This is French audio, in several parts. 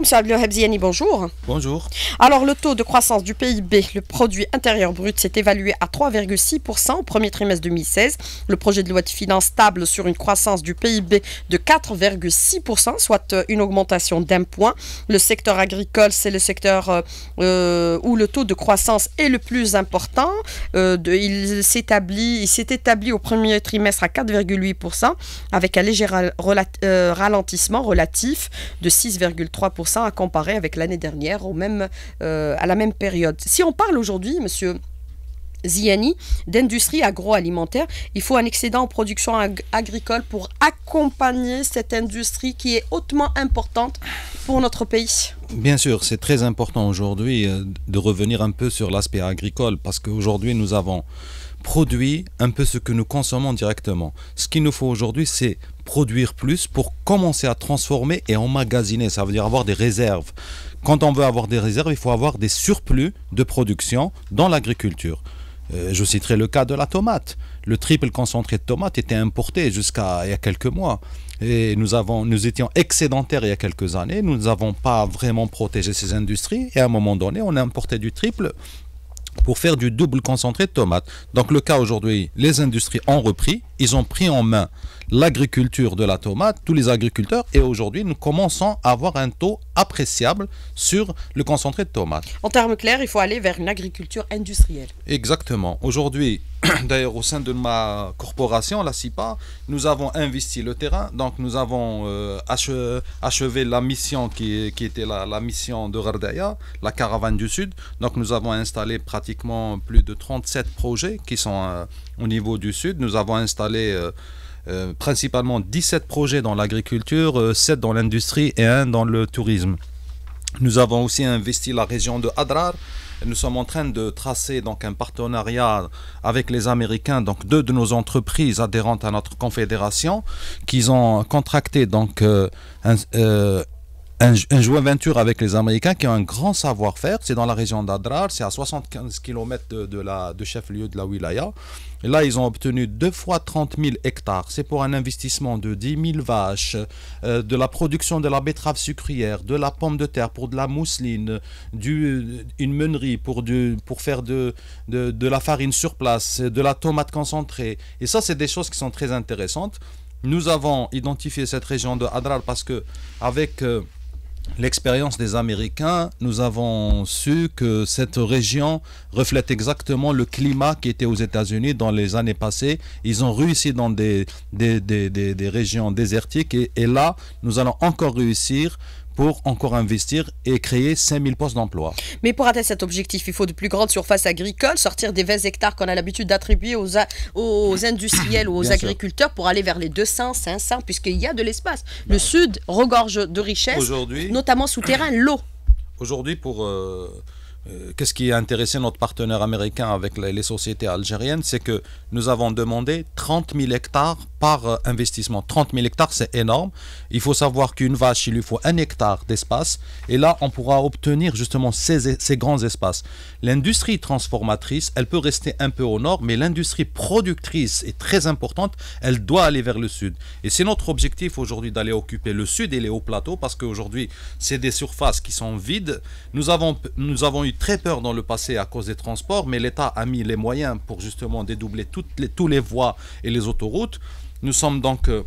Monsieur Hebziani, bonjour. Bonjour. Alors, le taux de croissance du PIB, le produit intérieur brut, s'est évalué à 3,6% au premier trimestre 2016. Le projet de loi de finances table sur une croissance du PIB de 4,6%, soit euh, une augmentation d'un point. Le secteur agricole, c'est le secteur euh, euh, où le taux de croissance est le plus important. il il s'est établi au premier trimestre à 4,8%, avec un léger ralentissement relatif de 6,3% à comparer avec l'année dernière au même, euh, à la même période. Si on parle aujourd'hui, monsieur Ziani, d'industrie agroalimentaire. Il faut un excédent en production agricole pour accompagner cette industrie qui est hautement importante pour notre pays. Bien sûr, c'est très important aujourd'hui euh, de revenir un peu sur l'aspect agricole parce qu'aujourd'hui nous avons produit un peu ce que nous consommons directement. Ce qu'il nous faut aujourd'hui, c'est produire plus pour commencer à transformer et emmagasiner. Ça veut dire avoir des réserves. Quand on veut avoir des réserves, il faut avoir des surplus de production dans l'agriculture. Euh, je citerai le cas de la tomate. Le triple concentré de tomate était importé jusqu'à il y a quelques mois. Et nous, avons, nous étions excédentaires il y a quelques années. Nous n'avons pas vraiment protégé ces industries. Et à un moment donné, on a importé du triple pour faire du double concentré de tomate. Donc le cas aujourd'hui, les industries ont repris, ils ont pris en main l'agriculture de la tomate, tous les agriculteurs, et aujourd'hui, nous commençons à avoir un taux appréciable sur le concentré de tomate. En termes clairs, il faut aller vers une agriculture industrielle. Exactement. Aujourd'hui, d'ailleurs, au sein de ma corporation, la CIPA, nous avons investi le terrain, donc nous avons euh, achevé, la mission qui, était la, mission de Rardaya, la caravane du Sud. Donc nous avons installé pratiquement plus de 37 projets qui sont euh, au niveau du Sud. Nous avons installé... Euh, euh, principalement 17 projets dans l'agriculture, 7 euh, dans l'industrie et 1 dans le tourisme. Nous avons aussi investi la région de Adrar. Nous sommes en train de tracer donc un partenariat avec les Américains, donc deux de nos entreprises adhérentes à notre confédération, qui ont contracté donc euh, un, joint venture avec les Américains qui ont un grand savoir-faire. C'est dans la région d'Adrar, c'est à 75 km de, la, de chef-lieu de la wilaya là, ils ont obtenu deux fois 30 000 hectares. C'est pour un investissement de 10 000 vaches, euh, de la production de la betterave sucrière, de la pomme de terre pour de la mousseline, du, une meunerie pour, faire de, la farine sur place, de la tomate concentrée. Et ça, c'est des choses qui sont très intéressantes. Nous avons identifié cette région de Hadral parce que avec euh, l'expérience des Américains, nous avons su que cette région reflète exactement le climat qui était aux États-Unis dans les années passées. Ils ont réussi dans des, régions désertiques et, là, nous allons encore réussir pour encore investir et créer 5000 postes d'emploi. Mais pour atteindre cet objectif, il faut de plus grandes surfaces agricoles, sortir des 20 hectares qu'on a l'habitude d'attribuer aux, aux, industriels ou aux agriculteurs pour aller vers les 200, 500, puisqu'il y a de l'espace. Bah Le Sud regorge de richesses, notamment souterrain, l'eau. Aujourd'hui, pour... Euh, euh, qu'est-ce qui a intéressé notre partenaire américain avec les, sociétés algériennes, c'est que nous avons demandé 30 000 hectares par euh, investissement. 30 000 hectares, c'est énorme. Il faut savoir qu'une vache, il lui faut un hectare d'espace. Et là, on pourra obtenir justement ces, grands espaces. L'industrie transformatrice, elle peut rester un peu au nord, mais l'industrie productrice est très importante. Elle doit aller vers le sud. Et c'est notre objectif aujourd'hui d'aller occuper le sud et les hauts plateaux parce qu'aujourd'hui, c'est des surfaces qui sont vides. Nous avons, nous avons eu très peur dans le passé à cause des transports, mais l'État a mis les moyens pour justement dédoubler toutes les, tous les voies et les autoroutes. Nous sommes donc euh,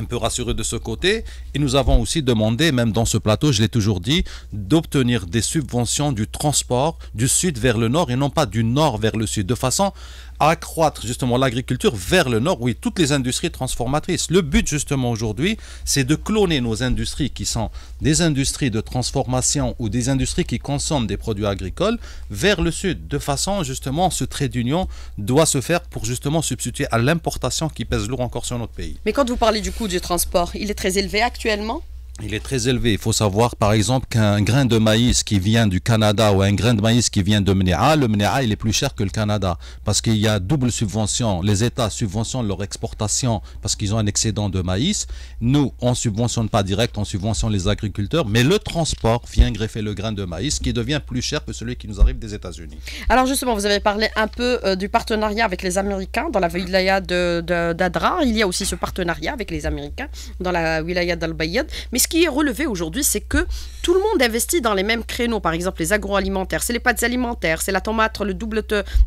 un peu rassuré de ce côté. Et nous avons aussi demandé, même dans ce plateau, je l'ai toujours dit, d'obtenir des subventions du transport du sud vers le nord et non pas du nord vers le sud, de façon à accroître justement l'agriculture vers le nord, oui, toutes les industries transformatrices. Le but justement aujourd'hui, c'est de cloner nos industries qui sont des industries de transformation ou des industries qui consomment des produits agricoles vers le sud, de façon justement ce trait d'union doit se faire pour justement substituer à l'importation qui pèse lourd encore sur notre pays. Mais quand vous parlez du coup du transport, il est très élevé actuellement il est très élevé. Il faut savoir, par exemple, qu'un grain de maïs qui vient du Canada ou un grain de maïs qui vient de Ménéa, le Ménéa, il est plus cher que le Canada parce qu'il y a double subvention. Les États subventionnent leur exportation parce qu'ils ont un excédent de maïs. Nous, on subventionne pas direct, on subventionne les agriculteurs, mais le transport vient greffer le grain de maïs qui devient plus cher que celui qui nous arrive des États-Unis. Alors justement, vous avez parlé un peu euh, du partenariat avec les Américains dans la wilaya d'Adra. De, il y a aussi ce partenariat avec les Américains dans la wilaya dal Bayad. Mais ce qui est relevé aujourd'hui, c'est que tout le monde investit dans les mêmes créneaux. Par exemple, les agroalimentaires, c'est les pâtes alimentaires, c'est la tomate, le double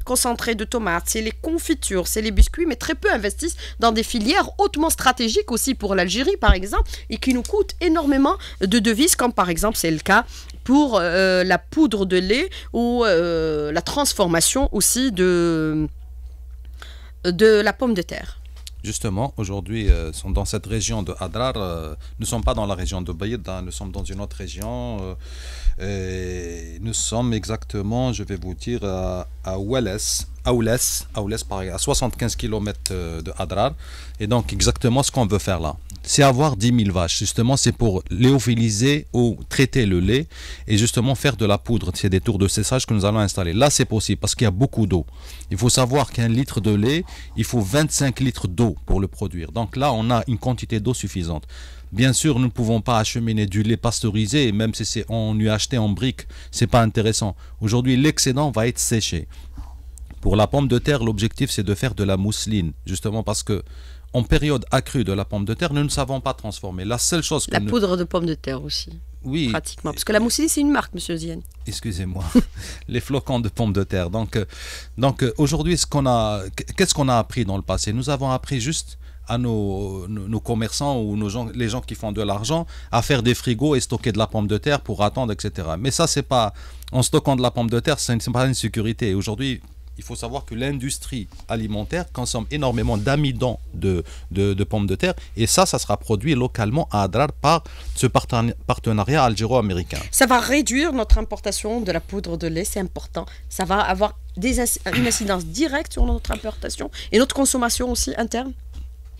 concentré de tomates, c'est les confitures, c'est les biscuits, mais très peu investissent dans des filières hautement stratégiques aussi pour l'Algérie, par exemple, et qui nous coûtent énormément de devises, comme par exemple c'est le cas pour euh, la poudre de lait ou euh, la transformation aussi de, de la pomme de terre. Justement, aujourd'hui, euh, sont dans cette région de Hadrar. nous euh, ne sommes pas dans la région de Bayid, hein, nous sommes dans une autre région. Euh, nous sommes exactement, je vais vous dire, à, à Aoules, Aoules à 75 km euh, de Adrar. Et donc, exactement ce qu'on veut faire là. C'est avoir 10 000 vaches. Justement, c'est pour léophiliser ou traiter le lait et justement faire de la poudre. C'est des tours de séchage que nous allons installer. Là, c'est possible parce qu'il y a beaucoup d'eau. Il faut savoir qu'un litre de lait, il faut 25 litres d'eau pour le produire. Donc là, on a une quantité d'eau suffisante. Bien sûr, nous ne pouvons pas acheminer du lait pasteurisé, même si on lui a acheté en briques, c'est pas intéressant. Aujourd'hui, l'excédent va être séché. Pour la pomme de terre, l'objectif c'est de faire de la mousseline, justement parce que en période accrue de la pomme de terre, nous ne savons pas transformer. La seule chose que la poudre de pomme de terre aussi. Oui. Pratiquement. Parce que la mousseline, c'est une marque, monsieur Zien. Excusez-moi. les flocons de pommes de terre. Donc, euh, donc euh, aujourd'hui, ce qu'on a, qu'est-ce qu'on a appris dans le passé Nous avons appris juste à nos, nos, commerçants ou nos gens, les gens qui font de l'argent à faire des frigos et stocker de la pomme de terre pour attendre, etc. Mais ça, c'est pas. En stockant de la pomme de terre, ce n'est pas une sécurité. Aujourd'hui, il faut savoir que l'industrie alimentaire consomme énormément d'amidon de, de, pommes de terre et ça, ça sera produit localement à Adrar par ce partenariat algéro-américain. Ça va réduire notre importation de la poudre de lait, c'est important. Ça va avoir une incidence directe sur notre importation et notre consommation aussi interne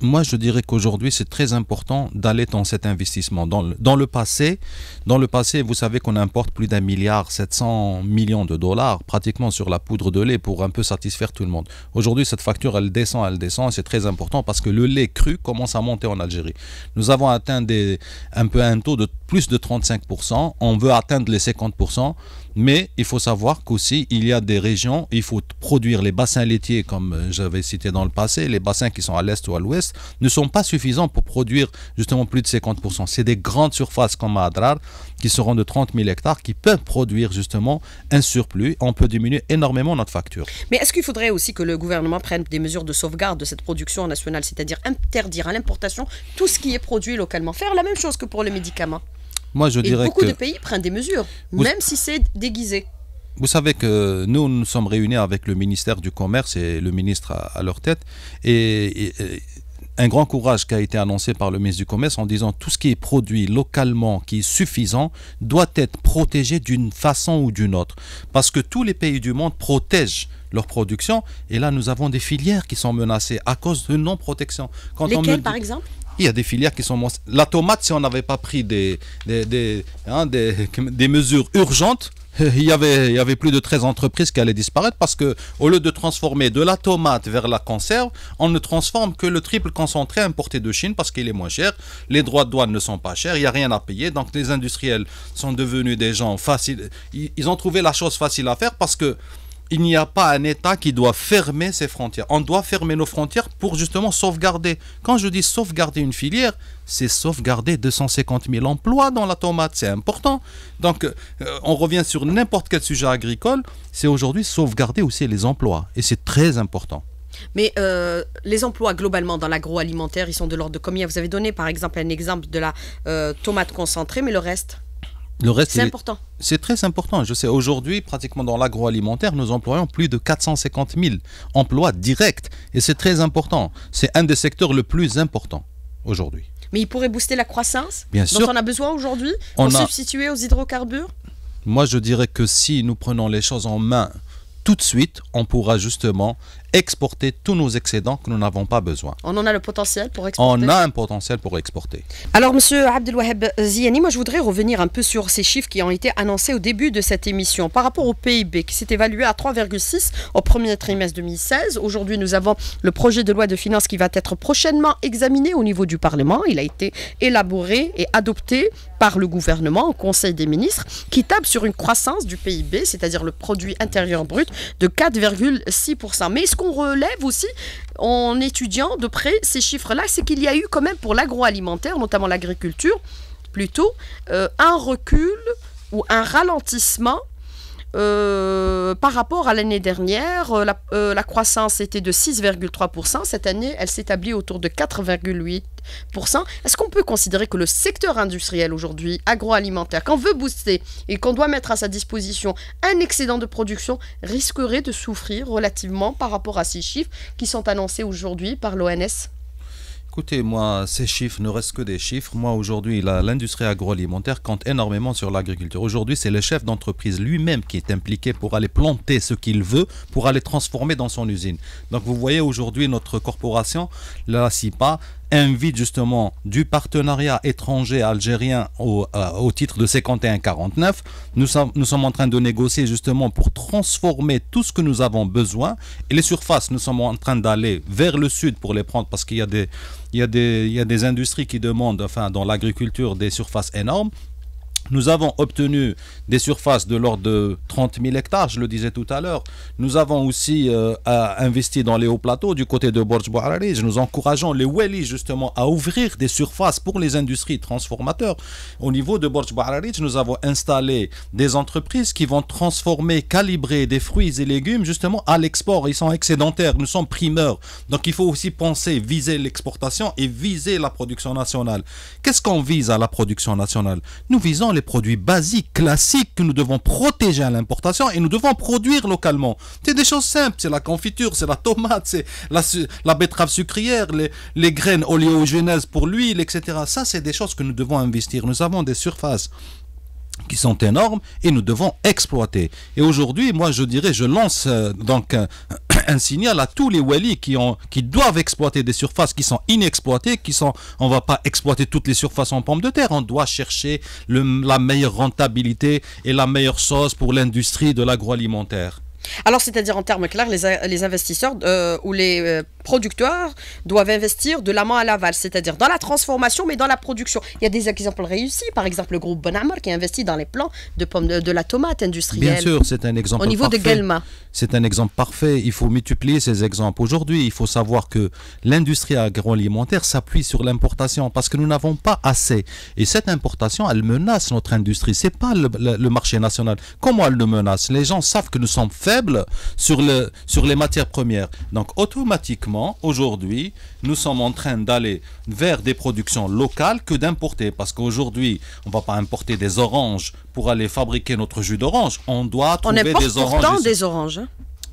moi, je dirais qu'aujourd'hui, c'est très important d'aller dans cet investissement. Dans le, passé, dans le passé, vous savez qu'on importe plus d'un milliard 700 millions de dollars, pratiquement sur la poudre de lait, pour un peu satisfaire tout le monde. Aujourd'hui, cette facture, elle descend, elle descend, c'est très important parce que le lait cru commence à monter en Algérie. Nous avons atteint un peu un taux de plus de 35%. On veut atteindre les 50%. Mais il faut savoir qu'aussi, il y a des régions, il faut produire les bassins laitiers, comme euh, j'avais cité dans le passé, les bassins qui sont à l'est ou à l'ouest, ne sont pas suffisants pour produire justement plus de 50%. C'est des grandes surfaces comme à qui seront de 30 000 hectares, qui peuvent produire justement un surplus. On peut diminuer énormément notre facture. Mais est-ce qu'il faudrait aussi que le gouvernement prenne des mesures de sauvegarde de cette production nationale, c'est-à-dire interdire à l'importation tout ce qui est produit localement Faire la même chose que pour les médicaments je Et beaucoup de pays prennent des mesures, même si c'est déguisé. Vous savez que nous, nous sommes réunis avec le ministère du Commerce et le ministre à, leur tête. Et, un grand courage qui a été annoncé par le ministre du Commerce en disant tout ce qui est produit localement, qui est suffisant, doit être protégé d'une façon ou d'une autre. Parce que tous les pays du monde protègent leur production. Et là, nous avons des filières qui sont menacées à cause de non-protection. Lesquelles, par exemple il y a des filières qui sont La tomate, si on n'avait pas pris des, des, hein, mesures urgentes, il y, avait, il y avait plus de 13 entreprises qui allaient disparaître parce que au lieu de transformer de la tomate vers la conserve, on ne transforme que le triple concentré importé de Chine parce qu'il est moins cher, les droits de douane ne sont pas chers, il n'y a rien à payer, donc les industriels sont devenus des gens faciles, ils ont trouvé la chose facile à faire parce que il n'y a pas un État qui doit fermer ses frontières. On doit fermer nos frontières pour justement sauvegarder. Quand je dis sauvegarder une filière, c'est sauvegarder 250 000 emplois dans la tomate, c'est important. Donc, euh, on revient sur n'importe quel sujet agricole, c'est aujourd'hui sauvegarder aussi les emplois, et c'est très important. Mais euh, les emplois globalement dans l'agroalimentaire, ils sont de l'ordre de combien Vous avez donné par exemple un exemple de la euh, tomate concentrée, mais le reste c'est important. C'est très important. Je sais, aujourd'hui, pratiquement dans l'agroalimentaire, nous employons plus de 450 000 emplois directs. Et c'est très important. C'est un des secteurs le plus important aujourd'hui. Mais il pourrait booster la croissance dont on a besoin aujourd'hui pour a... substituer aux hydrocarbures Moi, je dirais que si nous prenons les choses en main tout de suite, on pourra justement exporter tous nos excédents que nous n'avons pas besoin. On en a le potentiel pour exporter On a un potentiel pour exporter. Alors, Monsieur Abdelwahab Ziani, moi je voudrais revenir un peu sur ces chiffres qui ont été annoncés au début de cette émission par rapport au PIB qui s'est évalué à 3,6 au premier trimestre 2016. Aujourd'hui, nous avons le projet de loi de finances qui va être prochainement examiné au niveau du Parlement. Il a été élaboré et adopté par le gouvernement au Conseil des ministres qui tape sur une croissance du PIB, c'est-à-dire le produit intérieur brut, de 4,6%. Mais ce qu'on relève aussi en étudiant de près ces chiffres-là, c'est qu'il y a eu quand même pour l'agroalimentaire, notamment l'agriculture, plutôt euh, un recul ou un ralentissement euh, par rapport à l'année dernière, euh, la, euh, la, croissance était de 6,3%. Cette année, elle s'établit autour de 4,8%. Est-ce qu'on peut considérer que le secteur industriel aujourd'hui, agroalimentaire, qu'on veut booster et qu'on doit mettre à sa disposition un excédent de production, risquerait de souffrir relativement par rapport à ces chiffres qui sont annoncés aujourd'hui par l'ONS Écoutez, moi, ces chiffres ne restent que des chiffres. Moi, aujourd'hui, l'industrie agroalimentaire compte énormément sur l'agriculture. Aujourd'hui, c'est le chef d'entreprise lui-même qui est impliqué pour aller planter ce qu'il veut, pour aller transformer dans son usine. Donc, vous voyez, aujourd'hui, notre corporation, la CIPA, invite justement du partenariat étranger algérien au, euh, titre de 51-49. Nous, sommes, en train de négocier justement pour transformer tout ce que nous avons besoin. Et les surfaces, nous sommes en train d'aller vers le sud pour les prendre parce qu'il y a des, y a des industries qui demandent, enfin, dans l'agriculture, des surfaces énormes. Nous avons obtenu des surfaces de l'ordre de 30 000 hectares, je le disais tout à l'heure. Nous avons aussi euh, investi dans les hauts plateaux du côté de Borj Je Nous encourageons les Wali justement à ouvrir des surfaces pour les industries transformateurs. Au niveau de Borj nous avons installé des entreprises qui vont transformer, calibrer des fruits et légumes justement à l'export. Ils sont excédentaires, nous sommes primeurs. Donc il faut aussi penser, viser l'exportation et viser la production nationale. Qu'est-ce qu'on vise à la production nationale Nous visons les produits basiques, classiques que nous devons protéger à l'importation et nous devons produire localement. C'est des choses simples, c'est la confiture, c'est la tomate, c'est la, la, betterave sucrière, les, les graines oléogénèses pour l'huile, etc. Ça, c'est des choses que nous devons investir. Nous avons des surfaces qui sont énormes et nous devons exploiter. Et aujourd'hui, moi je dirais, je lance euh, donc un, signal à tous les Wali qui, ont, qui doivent exploiter des surfaces qui sont inexploitées, qui sont, on ne va pas exploiter toutes les surfaces en pomme de terre, on doit chercher le, la meilleure rentabilité et la meilleure sauce pour l'industrie de l'agroalimentaire. Alors, c'est-à-dire en termes clairs, les, les investisseurs euh, ou les euh, producteurs doivent investir de la à l'aval, c'est-à-dire dans la transformation, mais dans la production. Il y a des exemples réussis, par exemple le groupe Bonamor qui investit dans les plants de, pommes de, la tomate industrielle. Bien sûr, c'est un exemple Au niveau de Gelma. C'est un exemple parfait. Il faut multiplier ces exemples. Aujourd'hui, il faut savoir que l'industrie agroalimentaire s'appuie sur l'importation parce que nous n'avons pas assez. Et cette importation, elle menace notre industrie. Ce n'est pas le, marché national. Comment elle le menace Les gens savent que nous sommes faibles sur les matières premières. Donc automatiquement, aujourd'hui, nous sommes en train d'aller vers des productions locales que d'importer. Parce qu'aujourd'hui, on ne va pas importer des oranges pour aller fabriquer notre jus d'orange. On doit trouver des oranges. On des oranges. Hein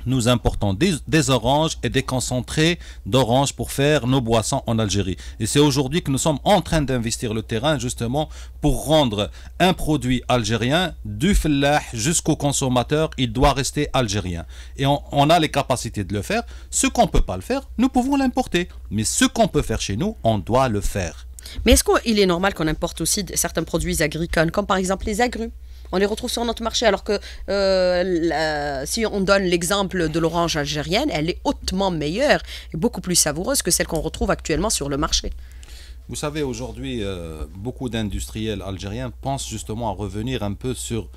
nous importons des, oranges et des concentrés d'oranges pour faire nos boissons en Algérie. Et c'est aujourd'hui que nous sommes en train d'investir le terrain justement pour rendre un produit algérien du fellah jusqu'au consommateur, il doit rester algérien. Et on, on, a les capacités de le faire. Ce qu'on ne peut pas le faire, nous pouvons l'importer. Mais ce qu'on peut faire chez nous, on doit le faire. Mais est-ce qu'il est normal qu'on importe aussi certains produits agricoles, comme par exemple les agrumes on les retrouve sur notre marché. Alors que euh, si on donne l'exemple de l'orange algérienne, elle est hautement meilleure et beaucoup plus savoureuse que celle qu'on retrouve actuellement sur le marché. Vous savez, aujourd'hui, euh, beaucoup d'industriels algériens pensent justement à revenir un peu sur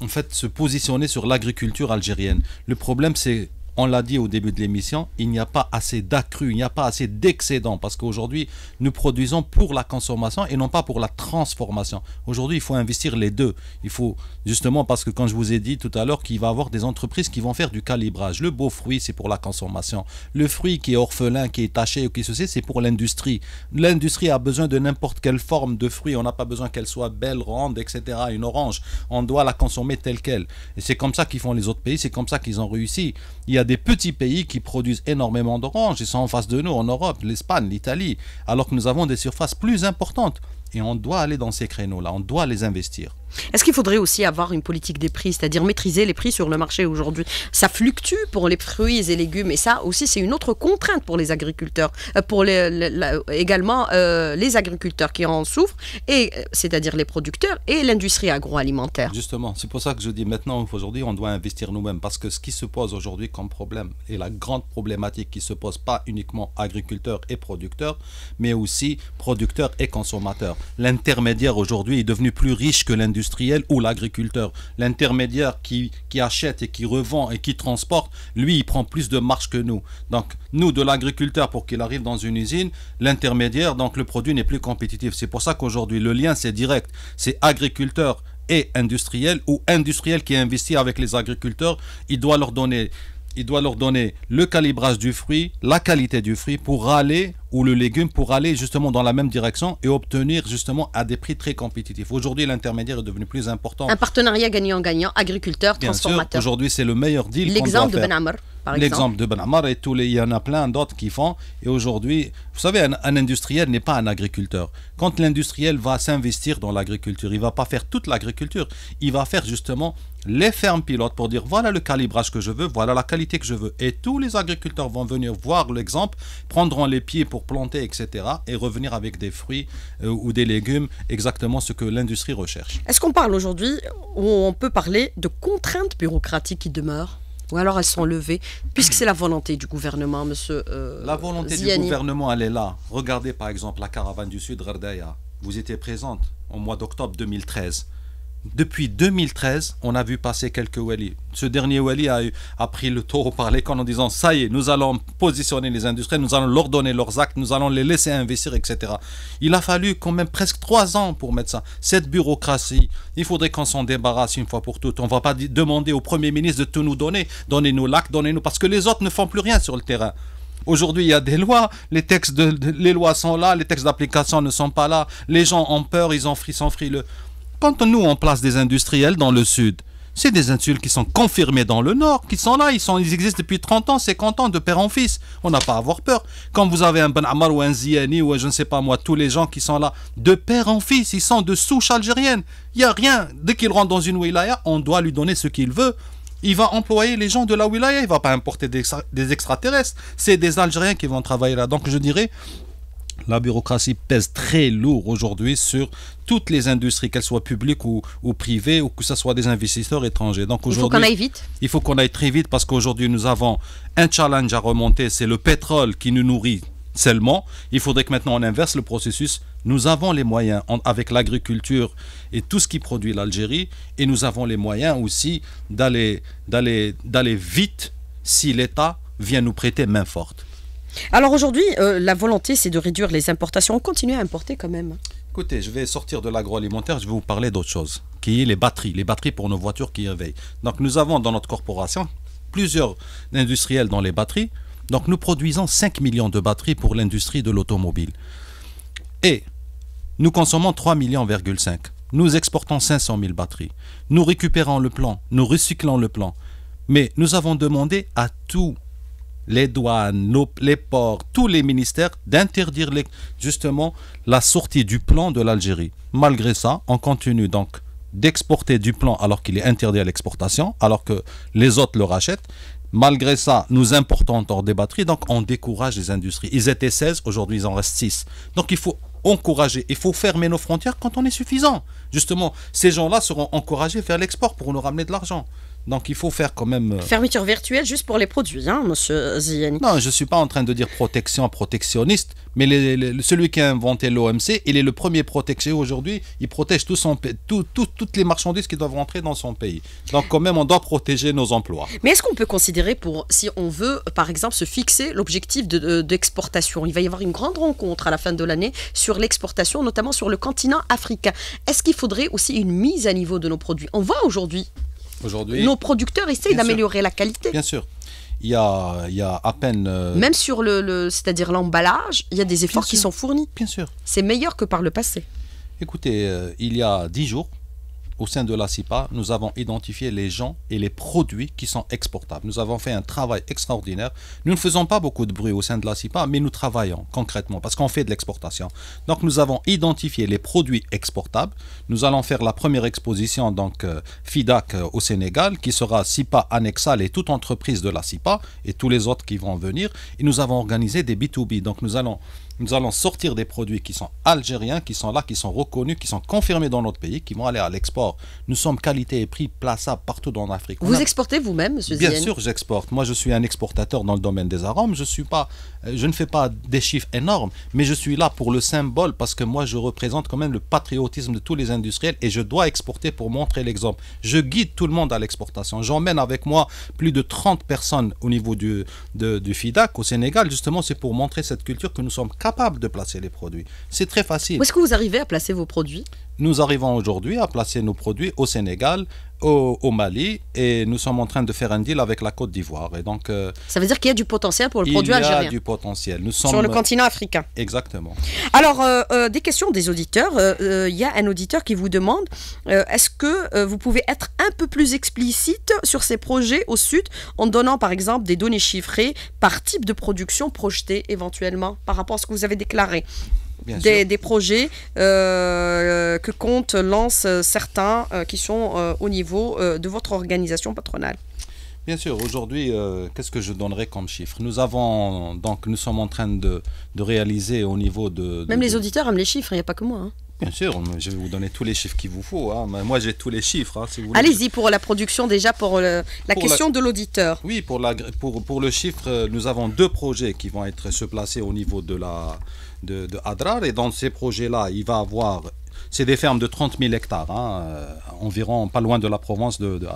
en fait, se positionner sur l'agriculture algérienne. Le problème, c'est on l'a dit au début de l'émission, il n'y a pas assez d'accru, il n'y a pas assez d'excédent, parce qu'aujourd'hui, nous produisons pour la consommation et non pas pour la transformation. Aujourd'hui, il faut investir les deux. Il faut, justement, parce que quand je vous ai dit tout à l'heure qu'il va y avoir des entreprises qui vont faire du calibrage. Le beau fruit, c'est pour la consommation. Le fruit qui est orphelin, qui est taché ou qui se sait, c'est pour l'industrie. L'industrie a besoin de n'importe quelle forme de fruit. On n'a pas besoin qu'elle soit belle, ronde, etc. Une orange, on doit la consommer telle qu'elle. Et c'est comme ça qu'ils font les autres pays, c'est comme ça qu'ils ont réussi. Il y a des petits pays qui produisent énormément d'oranges. Ils sont en face de nous en Europe, l'Espagne, l'Italie, alors que nous avons des surfaces plus importantes. Et on doit aller dans ces créneaux-là, on doit les investir. Est-ce qu'il faudrait aussi avoir une politique des prix, c'est-à-dire maîtriser les prix sur le marché aujourd'hui Ça fluctue pour les fruits et légumes, et ça aussi c'est une autre contrainte pour les agriculteurs, euh, pour les, également euh, les agriculteurs qui en souffrent, et euh, c'est-à-dire les producteurs et l'industrie agroalimentaire. Justement, c'est pour ça que je dis maintenant aujourd'hui on doit investir nous-mêmes, parce que ce qui se pose aujourd'hui comme problème et la grande problématique qui se pose pas uniquement agriculteurs et producteurs, mais aussi producteurs et consommateurs l'intermédiaire aujourd'hui est devenu plus riche que l'industriel ou l'agriculteur. L'intermédiaire qui, achète et qui revend et qui transporte, lui, il prend plus de marge que nous. Donc, nous, de l'agriculteur, pour qu'il arrive dans une usine, l'intermédiaire, donc le produit n'est plus compétitif. C'est pour ça qu'aujourd'hui, le lien, c'est direct. C'est agriculteur et industriel ou industriel qui investit avec les agriculteurs, il doit leur donner il doit leur donner le calibrage du fruit, la qualité du fruit pour aller ou le légume pour aller justement dans la même direction et obtenir justement à des prix très compétitifs. Aujourd'hui, l'intermédiaire est devenu plus important. Un partenariat gagnant-gagnant, agriculteur, Bien transformateur. Aujourd'hui, c'est le meilleur deal. L'exemple de Ben par exemple. L'exemple de Ben et tous les, il y en a plein d'autres qui font. Et aujourd'hui, vous savez, un, un industriel n'est pas un agriculteur. Quand l'industriel va s'investir dans l'agriculture, il va pas faire toute l'agriculture. Il va faire justement les fermes pilotes pour dire voilà le calibrage que je veux, voilà la qualité que je veux. Et tous les agriculteurs vont venir voir l'exemple, prendront les pieds pour planter, etc. et revenir avec des fruits euh, ou des légumes, exactement ce que l'industrie recherche. Est-ce qu'on parle aujourd'hui, on peut parler de contraintes bureaucratiques qui demeurent ou alors elles sont levées, puisque c'est la volonté du gouvernement, monsieur. Euh, la volonté du gouvernement, elle est là. Regardez par exemple la caravane du Sud, Rardaya. Vous étiez présente au mois d'octobre 2013. Depuis 2013, on a vu passer quelques Wali. Ce dernier Wali a, pris le tour par les en disant Ça y est, nous allons positionner les industriels, nous allons leur donner leurs actes, nous allons les laisser investir, etc. Il a fallu quand même presque trois ans pour mettre ça. Cette bureaucratie, il faudrait qu'on s'en débarrasse une fois pour toutes. On ne va pas demander au Premier ministre de tout nous donner. Donnez-nous l'acte, donnez-nous. Parce que les autres ne font plus rien sur le terrain. Aujourd'hui, il y a des lois, les textes les lois sont là, les textes d'application ne sont pas là. Les gens ont peur, ils ont fri, sont frileux. Quand nous, on place des industriels dans le sud, c'est des insultes qui sont confirmées dans le Nord, qui sont là, ils, ils existent depuis 30 ans, 50 ans, de père en fils. On n'a pas à avoir peur. Quand vous avez un Ben Amar ou un Ziani ou je ne sais pas moi, tous les gens qui sont là, de père en fils, ils sont de souche algérienne. Il n'y a rien. Dès qu'il rentre dans une wilaya, on doit lui donner ce qu'il veut. Il va employer les gens de la wilaya, il ne va pas importer des, des extraterrestres. C'est des Algériens qui vont travailler là. Donc je dirais, la bureaucratie pèse très lourd aujourd'hui sur toutes les industries, qu'elles soient publiques ou, privées, ou que ce soit des investisseurs étrangers. Donc il faut qu'on aille vite. Il faut qu'on aille très vite parce qu'aujourd'hui, nous avons un challenge à remonter, c'est le pétrole qui nous nourrit seulement. Il faudrait que maintenant on inverse le processus. Nous avons les moyens avec l'agriculture et tout ce qui produit l'Algérie, et nous avons les moyens aussi d'aller vite si l'État vient nous prêter main forte. Alors aujourd'hui, euh, la volonté, c'est de réduire les importations. On continue à importer quand même. Écoutez, je vais sortir de l'agroalimentaire, je vais vous parler d'autre chose, qui est les batteries, les batteries pour nos voitures qui réveillent. Donc nous avons dans notre corporation plusieurs industriels dans les batteries. Donc nous produisons 5 millions de batteries pour l'industrie de l'automobile. Et nous consommons 3,5 millions. Nous exportons 500 000 batteries. Nous récupérons le plan, nous recyclons le plan. Mais nous avons demandé à tous les douanes, les ports, tous les ministères, d'interdire justement la sortie du plan de l'Algérie. Malgré ça, on continue donc d'exporter du plan alors qu'il est interdit à l'exportation, alors que les autres le rachètent. Malgré ça, nous importons encore des batteries, donc on décourage les industries. Ils étaient 16, aujourd'hui ils en restent 6. Donc il faut encourager, il faut fermer nos frontières quand on est suffisant. Justement, ces gens-là seront encouragés à faire l'export pour nous ramener de l'argent. Donc il faut faire quand même... Euh, Fermeture virtuelle juste pour les produits, hein, monsieur Ziani Non, je ne suis pas en train de dire protection, protectionniste, mais celui qui a inventé l'OMC, il est le premier protégé aujourd'hui, il protège tout son, tout, toutes les marchandises qui doivent rentrer dans son pays. Donc quand même, on doit protéger nos emplois. Mais est-ce qu'on peut considérer, pour, si on veut, par exemple, se fixer l'objectif d'exportation de, Il va y avoir une grande rencontre à la fin de l'année sur l'exportation, notamment sur le continent africain. Est-ce qu'il faudrait aussi une mise à niveau de nos produits On voit aujourd'hui Aujourd'hui, nos producteurs essayent d'améliorer la qualité. Bien sûr. Il y, a, il y à peine. Euh, Même sur le, c'est-à-dire l'emballage, il y a des efforts qui sont fournis. Bien sûr. C'est meilleur que par le passé. Écoutez, euh, il y a dix jours, au sein de la CIPA, nous avons identifié les gens et les produits qui sont exportables. Nous avons fait un travail extraordinaire. Nous ne faisons pas beaucoup de bruit au sein de la CIPA, mais nous travaillons concrètement parce qu'on fait de l'exportation. Donc nous avons identifié les produits exportables. Nous allons faire la première exposition donc euh, FIDAC euh, au Sénégal qui sera CIPA Annexal et toute entreprise de la CIPA et tous les autres qui vont venir. Et nous avons organisé des B2B. Donc nous allons nous allons sortir des produits qui sont algériens, qui sont là, qui sont reconnus, qui sont confirmés dans notre pays, qui vont aller à l'export. Nous sommes qualité et prix plaçables partout dans l'Afrique. Vous exportez vous-même, monsieur Bien sûr, j'exporte. Moi, je suis un exportateur dans le domaine des arômes. Je ne suis pas euh, je ne fais pas des chiffres énormes, mais je suis là pour le symbole parce que moi je représente quand même le patriotisme de tous les industriels et je dois exporter pour montrer l'exemple. Je guide tout le monde à l'exportation. J'emmène avec moi plus de 30 personnes au niveau du, FIDAC au Sénégal. Justement, c'est pour montrer cette culture que nous sommes capables de placer les produits. C'est très facile. Où est-ce que vous arrivez à placer vos produits nous arrivons aujourd'hui à placer nos produits au Sénégal, au, Mali, et nous sommes en train de faire un deal avec la Côte d'Ivoire. Et donc, euh, ça veut dire qu'il y a du potentiel pour le produit algérien. Il y a du potentiel. Nous sommes... Sur le continent africain. Exactement. Alors, euh, euh, des questions des auditeurs. Il y a un auditeur qui vous demande est-ce que vous pouvez être un peu plus explicite sur ces projets au Sud en donnant, par exemple, des données chiffrées par type de production projetée éventuellement par rapport à ce que vous avez déclaré des, projets euh, que compte lancent euh, certains euh, qui sont au niveau de votre organisation patronale. Bien sûr, aujourd'hui, qu'est-ce que je donnerais comme chiffre Nous avons, donc, nous sommes en train de, réaliser au niveau de... Même les auditeurs aiment les chiffres, il n'y a pas que moi. Hein. Bien sûr, je vais vous donner tous les chiffres qu'il vous faut. Hein. Moi, j'ai tous les chiffres. Hein, Allez-y pour la production déjà, pour la question de l'auditeur. Oui, pour, la, pour, le chiffre, nous avons deux projets qui vont être se placer au niveau de la, de, de Et dans ces projets-là, il va avoir c'est des fermes de 30 000 hectares, hein, euh, environ pas loin de la province de, de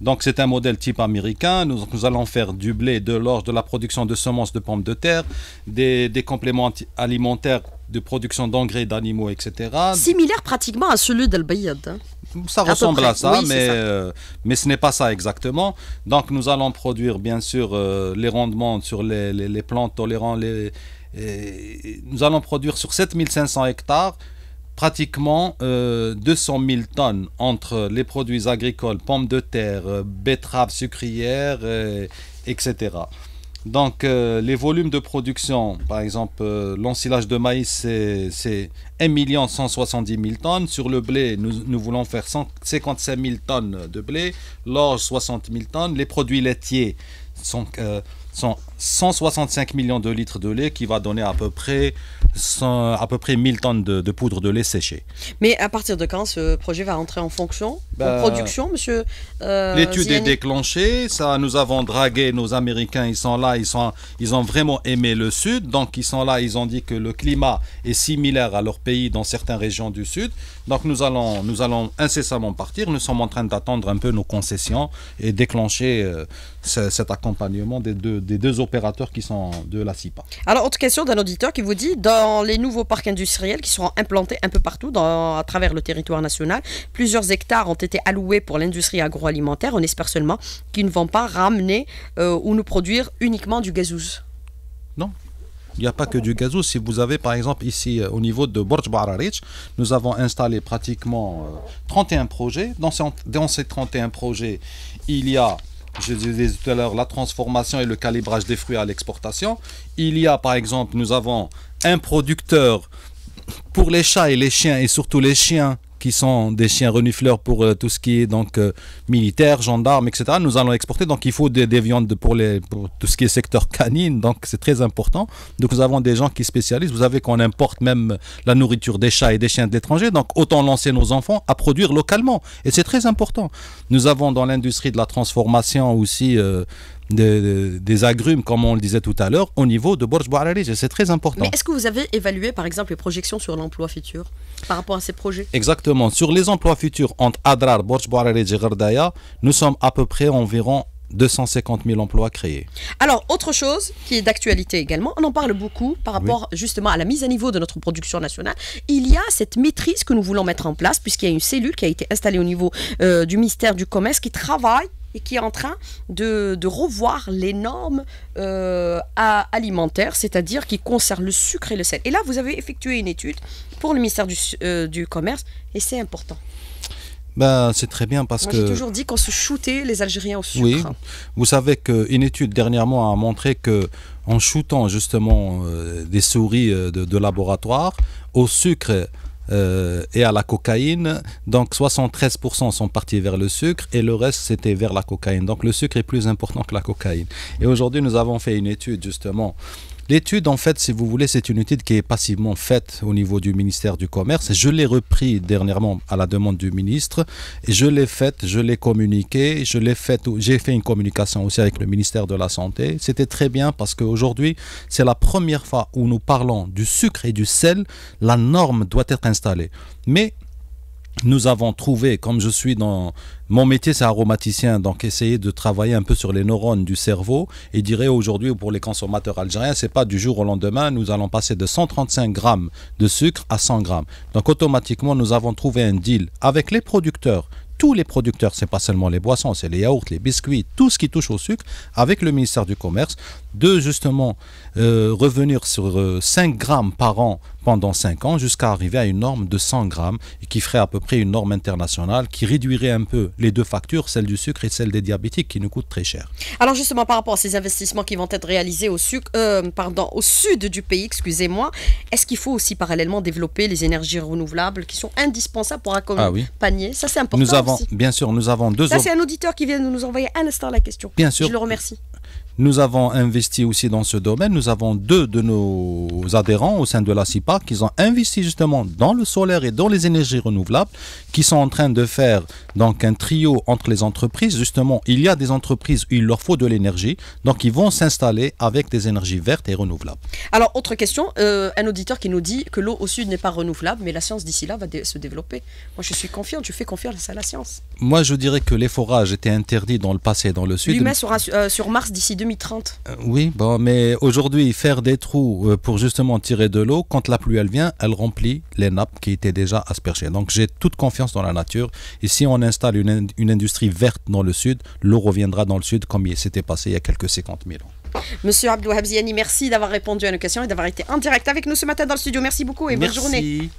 Donc c'est un modèle type américain. Nous, allons faire du blé, de l'orge, de la production de semences de pommes de terre, des, compléments alimentaires de production d'engrais d'animaux, etc. Similaire pratiquement à celui d'Al Bayad. Hein. Ça ressemble à ça, mais, euh, mais ce n'est pas ça exactement. Donc nous allons produire bien sûr euh, les rendements sur les, les, plantes tolérantes, les nous allons produire sur 7500 hectares pratiquement 200 euh, 000 tonnes entre les produits agricoles, pommes de terre, euh, betteraves sucrières, euh, etc. Donc les volumes de production, par exemple l'ensilage de maïs, c'est 1 170 000 tonnes. Sur le blé, nous, nous voulons faire 155 000 tonnes de blé, l'orge 60 000 tonnes. Les produits laitiers sont, sont 165 millions de litres de lait qui va donner à peu près, à peu près 1000 tonnes de, poudre de lait séché. Mais à partir de quand ce projet va rentrer en fonction, en ben, production, monsieur euh, L'étude est déclenchée, ça, nous avons dragué, nos Américains, ils sont là, ils, sont, ils ont vraiment aimé le Sud, donc ils sont là, ils ont dit que le climat est similaire à leur pays dans certaines régions du Sud, donc nous allons, nous allons incessamment partir, nous sommes en train d'attendre un peu nos concessions et déclencher euh, cet accompagnement des des deux opérations opérateurs qui sont de la CIPA. Alors, autre question d'un auditeur qui vous dit dans les nouveaux parcs industriels qui seront implantés un peu partout à travers le territoire national, plusieurs hectares ont été alloués pour l'industrie agroalimentaire. On espère seulement qu'ils ne vont pas ramener euh, ou nous produire uniquement du gazouze. Non, il n'y a pas que du gazou. Si vous avez, par exemple, ici euh, au niveau de Borj Bararic, nous avons installé pratiquement 31 euh, projets. Dans ces, 31 projets, il y a je disais tout à l'heure, la transformation et le calibrage des fruits à l'exportation. Il y a, par exemple, nous avons un producteur pour les chats et les chiens, et surtout les chiens qui sont des chiens renifleurs pour euh, tout ce qui est donc euh, militaire, gendarme, etc. Nous allons exporter. Donc il faut des, viandes pour, les, pour tout ce qui est secteur canine. Donc c'est très important. Donc nous avons des gens qui spécialisent. Vous savez qu'on importe même la nourriture des chats et des chiens de l'étranger. Donc autant lancer nos enfants à produire localement. Et c'est très important. Nous avons dans l'industrie de la transformation aussi euh, des agrumes, comme on le disait tout à l'heure, au niveau de Borj Bouarari. C'est très important. Mais est-ce que vous avez évalué, par exemple, les projections sur l'emploi futur par rapport à ces projets Exactement. Sur les emplois futurs entre Adrar, Borj Bouarari et nous sommes à peu près environ 250 000 emplois créés. Alors, autre chose qui est d'actualité également, on en parle beaucoup par rapport justement à la mise à niveau de notre production nationale. Il y a cette maîtrise que nous voulons mettre en place, puisqu'il y a une cellule qui a été installée au niveau euh, du ministère du Commerce qui travaille et qui est en train de, revoir les normes euh, alimentaires, c'est-à-dire qui concernent le sucre et le sel. Et là, vous avez effectué une étude pour le ministère du, euh, Commerce et c'est important. Ben, c'est très bien parce que. J'ai toujours dit qu'on se shootait les Algériens au sucre. Oui. Vous savez qu'une étude dernièrement a montré que en shootant justement euh, des souris de laboratoire au sucre euh, et à la cocaïne. Donc 73% sont partis vers le sucre et le reste c'était vers la cocaïne. Donc le sucre est plus important que la cocaïne. Et aujourd'hui nous avons fait une étude justement L'étude, en fait, si vous voulez, c'est une étude qui est passivement faite au niveau du ministère du Commerce. Je l'ai repris dernièrement à la demande du ministre. Et je l'ai faite, je l'ai communiquée, je j'ai fait une communication aussi avec le ministère de la Santé. C'était très bien parce qu'aujourd'hui, c'est la première fois où nous parlons du sucre et du sel. La norme doit être installée. Mais nous avons trouvé, comme je suis dans mon métier, c'est aromaticien, donc essayer de travailler un peu sur les neurones du cerveau et dirais aujourd'hui pour les consommateurs algériens, c'est pas du jour au lendemain, nous allons passer de 135 grammes de sucre à 100 grammes. Donc automatiquement, nous avons trouvé un deal avec les producteurs tous les producteurs, c'est pas seulement les boissons, c'est les yaourts, les biscuits, tout ce qui touche au sucre, avec le ministère du Commerce, de justement euh, revenir sur 5 euh, grammes par an pendant 5 ans jusqu'à arriver à une norme de 100 grammes et qui ferait à peu près une norme internationale qui réduirait un peu les deux factures, celle du sucre et celle des diabétiques qui nous coûtent très cher. Alors justement par rapport à ces investissements qui vont être réalisés au, euh, sud du pays, excusez-moi, est-ce qu'il faut aussi parallèlement développer les énergies renouvelables qui sont indispensables pour ah un panier Ça c'est important. Nous avons, bien sûr, nous avons deux. Ça c'est un auditeur qui vient de nous envoyer un instant la question. Bien sûr. Je le remercie. Nous avons investi aussi dans ce domaine. Nous avons deux de nos adhérents au sein de la CIPA qui ont investi justement dans le solaire et dans les énergies renouvelables, qui sont en train de faire donc un trio entre les entreprises. Justement, il y a des entreprises où il leur faut de l'énergie, donc ils vont s'installer avec des énergies vertes et renouvelables. Alors, autre question, euh, un auditeur qui nous dit que l'eau au sud n'est pas renouvelable, mais la science d'ici là va se développer. Moi, je suis confiant, tu fais confiance à la science. Moi, je dirais que les forages étaient interdits dans le passé dans le sud. L'humain sera euh, sur Mars d'ici euh, oui, bon, mais aujourd'hui, faire des trous euh, pour justement tirer de l'eau, quand la pluie elle vient, elle remplit les nappes qui étaient déjà aspergées. Donc j'ai toute confiance dans la nature. Et si on installe une, industrie verte dans le sud, l'eau reviendra dans le sud comme il s'était passé il y a quelques 50 000 ans. Monsieur Abdou Habziani, merci d'avoir répondu à nos questions et d'avoir été en direct avec nous ce matin dans le studio. Merci beaucoup et bonne journée.